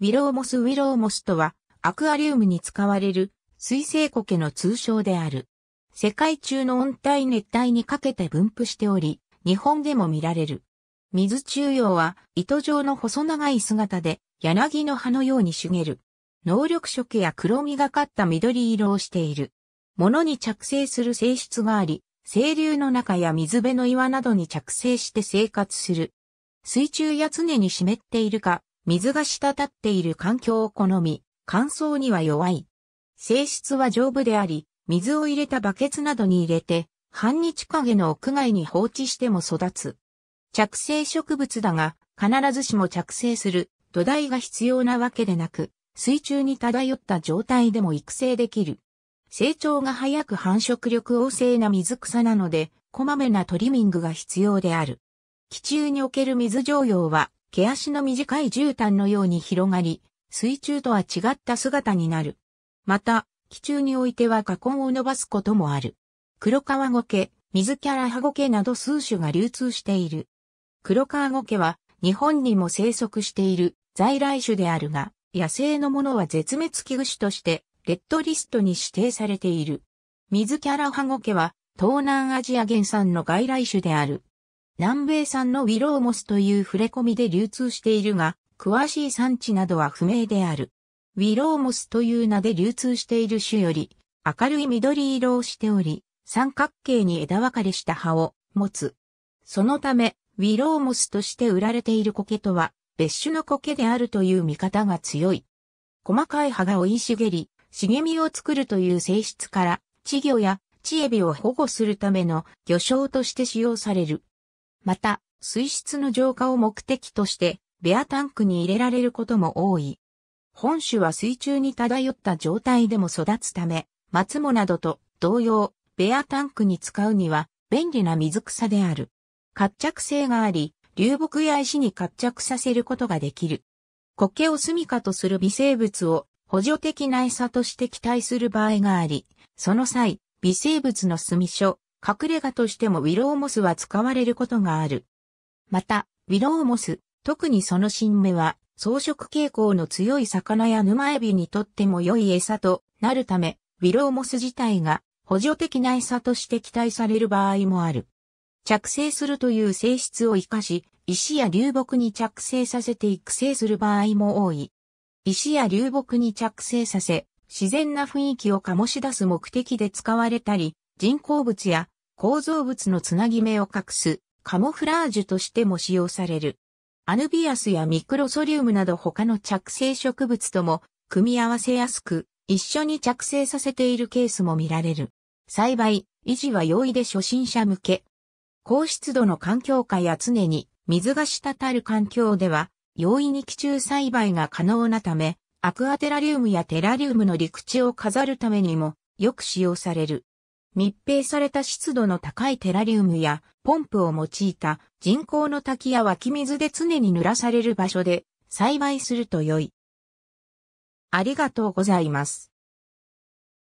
ウィローモス・ウィローモスとは、アクアリウムに使われる水生苔の通称である。世界中の温帯熱帯にかけて分布しており、日本でも見られる。水中葉は糸状の細長い姿で、柳の葉のように茂る。能力色や黒みがかった緑色をしている。物に着生する性質があり、清流の中や水辺の岩などに着生して生活する。水中や常に湿っているか、水が滴っている環境を好み、乾燥には弱い。性質は丈夫であり、水を入れたバケツなどに入れて、半日陰の屋外に放置しても育つ。着生植物だが、必ずしも着生する土台が必要なわけでなく、水中に漂った状態でも育成できる。成長が早く繁殖力旺盛な水草なので、こまめなトリミングが必要である。気中における水常用は毛足の短い絨毯のように広がり、水中とは違った姿になる。また、気中においては花根を伸ばすこともある。黒川ゴケ、水キャラハゴケなど数種が流通している。黒川ゴケは日本にも生息している在来種であるが、野生のものは絶滅危惧種としてレッドリストに指定されている。水キャラハゴケは東南アジア原産の外来種である。南米産のウィローモスという触れ込みで流通しているが、詳しい産地などは不明である。ウィローモスという名で流通している種より、明るい緑色をしており、三角形に枝分かれした葉を持つ。そのため、ウィローモスとして売られている苔とは、別種の苔であるという見方が強い。細かい葉が生い茂り、茂みを作るという性質から、稚魚や稚エビを保護するための魚礁として使用される。また、水質の浄化を目的として、ベアタンクに入れられることも多い。本種は水中に漂った状態でも育つため、松もなどと同様、ベアタンクに使うには便利な水草である。活着性があり、流木や石に活着させることができる。苔を住処とする微生物を補助的な餌として期待する場合があり、その際、微生物の住所、隠れ家としてもウィローモスは使われることがある。また、ウィローモス、特にその新芽は、草食傾向の強い魚や沼エビにとっても良い餌となるため、ウィローモス自体が補助的な餌として期待される場合もある。着生するという性質を活かし、石や流木に着生させて育成する場合も多い。石や流木に着生させ、自然な雰囲気を醸し出す目的で使われたり、人工物や構造物のつなぎ目を隠すカモフラージュとしても使用される。アヌビアスやミクロソリウムなど他の着生植物とも組み合わせやすく一緒に着生させているケースも見られる。栽培、維持は容易で初心者向け。高湿度の環境下や常に水が滴る環境では容易に気中栽培が可能なため、アクアテラリウムやテラリウムの陸地を飾るためにもよく使用される。密閉された湿度の高いテラリウムやポンプを用いた人工の滝や湧き水で常に濡らされる場所で栽培すると良い。ありがとうございます。